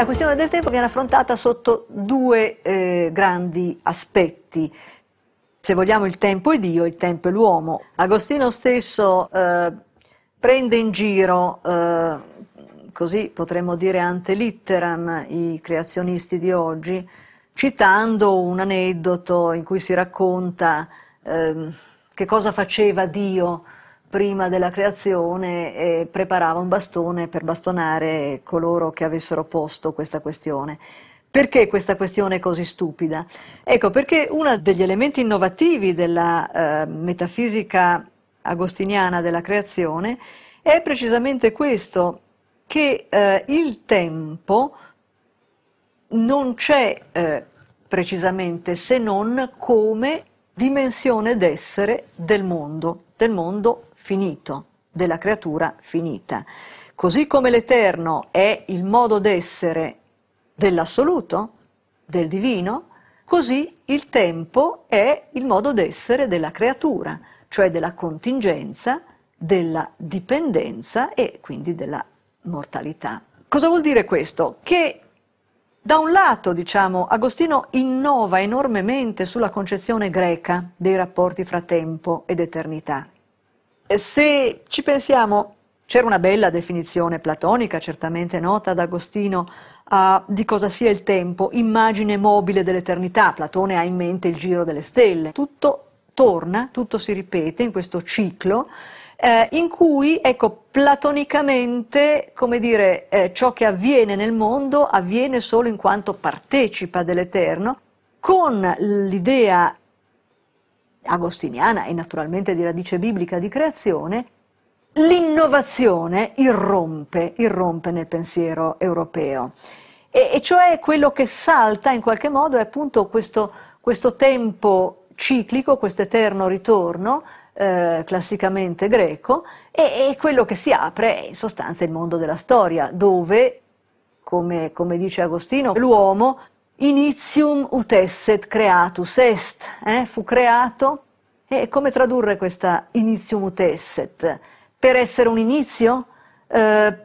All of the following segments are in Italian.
La questione del tempo viene affrontata sotto due eh, grandi aspetti. Se vogliamo il tempo è Dio, il tempo è l'uomo. Agostino stesso eh, prende in giro, eh, così potremmo dire ante litteram, i creazionisti di oggi, citando un aneddoto in cui si racconta ehm, che cosa faceva Dio prima della creazione eh, preparava un bastone per bastonare coloro che avessero posto questa questione. Perché questa questione è così stupida? Ecco, perché uno degli elementi innovativi della eh, metafisica agostiniana della creazione è precisamente questo, che eh, il tempo non c'è eh, precisamente se non come dimensione d'essere del mondo, del mondo finito, della creatura finita. Così come l'Eterno è il modo d'essere dell'assoluto, del divino, così il tempo è il modo d'essere della creatura, cioè della contingenza, della dipendenza e quindi della mortalità. Cosa vuol dire questo? Che da un lato, diciamo, Agostino innova enormemente sulla concezione greca dei rapporti fra tempo ed eternità. Se ci pensiamo, c'era una bella definizione platonica, certamente nota ad Agostino, uh, di cosa sia il tempo, immagine mobile dell'eternità. Platone ha in mente il giro delle stelle. Tutto torna, tutto si ripete in questo ciclo eh, in cui ecco, platonicamente dire, eh, ciò che avviene nel mondo avviene solo in quanto partecipa dell'Eterno, con l'idea agostiniana e naturalmente di radice biblica di creazione, l'innovazione irrompe, irrompe nel pensiero europeo. E, e, cioè quello che salta in qualche modo è appunto questo, questo tempo ciclico, questo eterno ritorno eh, classicamente greco, e, e, quello che si apre è in sostanza il mondo della storia, dove, come, come dice Agostino, l'uomo inizium utesset creatus est, eh, fu creato. E come tradurre questa inizium utesset? Per essere un inizio? Eh,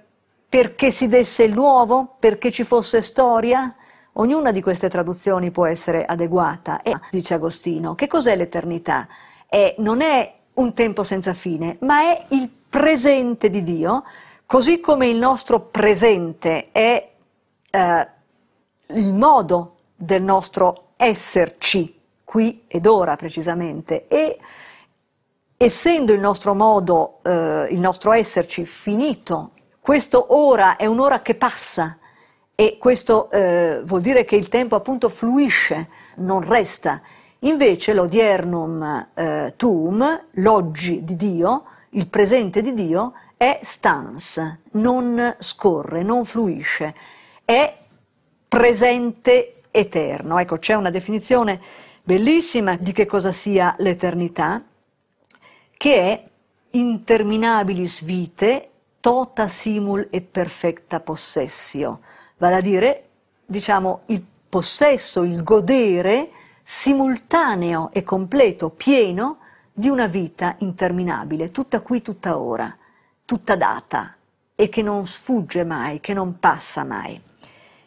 perché si desse il nuovo? Perché ci fosse storia? Ognuna di queste traduzioni può essere adeguata. E dice Agostino, che cos'è l'eternità? è, non è un tempo senza fine, ma è il presente di Dio, così come il nostro presente è eh, il modo del nostro esserci, qui ed ora precisamente. E essendo il nostro modo, eh, il nostro esserci finito, questo ora è un'ora che passa e questo eh, vuol dire che il tempo appunto fluisce, non resta. Invece l'odiernum eh, tuum, l'oggi di Dio, il presente di Dio, è stans, non scorre, non fluisce, è presente eterno. Ecco, c'è una definizione bellissima di che cosa sia l'eternità, che è interminabilis vite, tota simul et perfecta possessio, vale a dire, diciamo, il possesso, il godere, simultaneo e completo, pieno, di una vita interminabile, tutta qui, tutta ora, tutta data e che non sfugge mai, che non passa mai.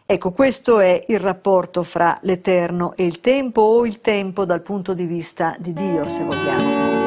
Ecco, questo è il rapporto fra l'eterno e il tempo o il tempo dal punto di vista di Dio, se vogliamo.